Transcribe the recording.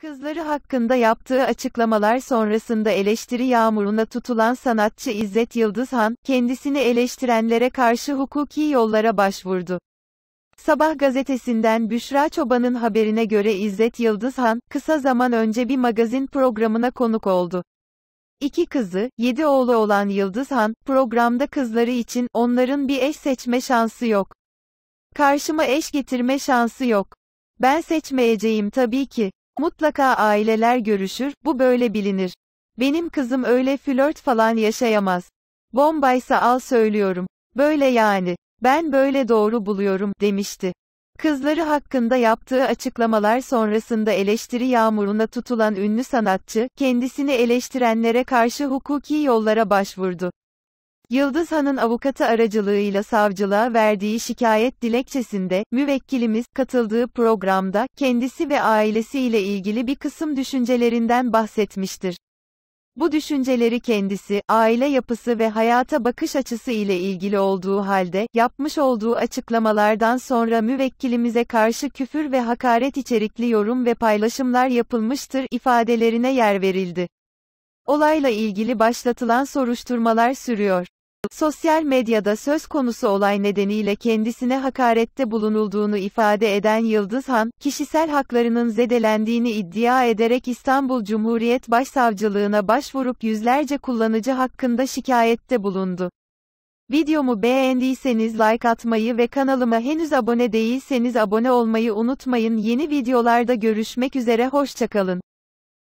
Kızları hakkında yaptığı açıklamalar sonrasında eleştiri yağmuruna tutulan sanatçı İzzet Yıldızhan, kendisini eleştirenlere karşı hukuki yollara başvurdu. Sabah gazetesinden Büşra Çoban'ın haberine göre İzzet Yıldızhan, kısa zaman önce bir magazin programına konuk oldu. İki kızı, yedi oğlu olan Yıldızhan, programda kızları için, onların bir eş seçme şansı yok. Karşıma eş getirme şansı yok. Ben seçmeyeceğim tabii ki. Mutlaka aileler görüşür, bu böyle bilinir. Benim kızım öyle flört falan yaşayamaz. Bombaysa al söylüyorum. Böyle yani. Ben böyle doğru buluyorum, demişti. Kızları hakkında yaptığı açıklamalar sonrasında eleştiri yağmuruna tutulan ünlü sanatçı, kendisini eleştirenlere karşı hukuki yollara başvurdu. Yıldız Han'ın avukatı aracılığıyla savcılığa verdiği şikayet dilekçesinde, müvekkilimiz, katıldığı programda, kendisi ve ailesiyle ilgili bir kısım düşüncelerinden bahsetmiştir. Bu düşünceleri kendisi, aile yapısı ve hayata bakış açısı ile ilgili olduğu halde, yapmış olduğu açıklamalardan sonra müvekkilimize karşı küfür ve hakaret içerikli yorum ve paylaşımlar yapılmıştır ifadelerine yer verildi. Olayla ilgili başlatılan soruşturmalar sürüyor sosyal medyada söz konusu olay nedeniyle kendisine hakarette bulunulduğunu ifade eden Yıldız Han, kişisel haklarının zedelendiğini iddia ederek İstanbul Cumhuriyet Başsavcılığına başvurup yüzlerce kullanıcı hakkında şikayette bulundu. Videomu beğendiyseniz like atmayı ve kanalıma henüz abone değilseniz abone olmayı unutmayın. Yeni videolarda görüşmek üzere hoşçakalın.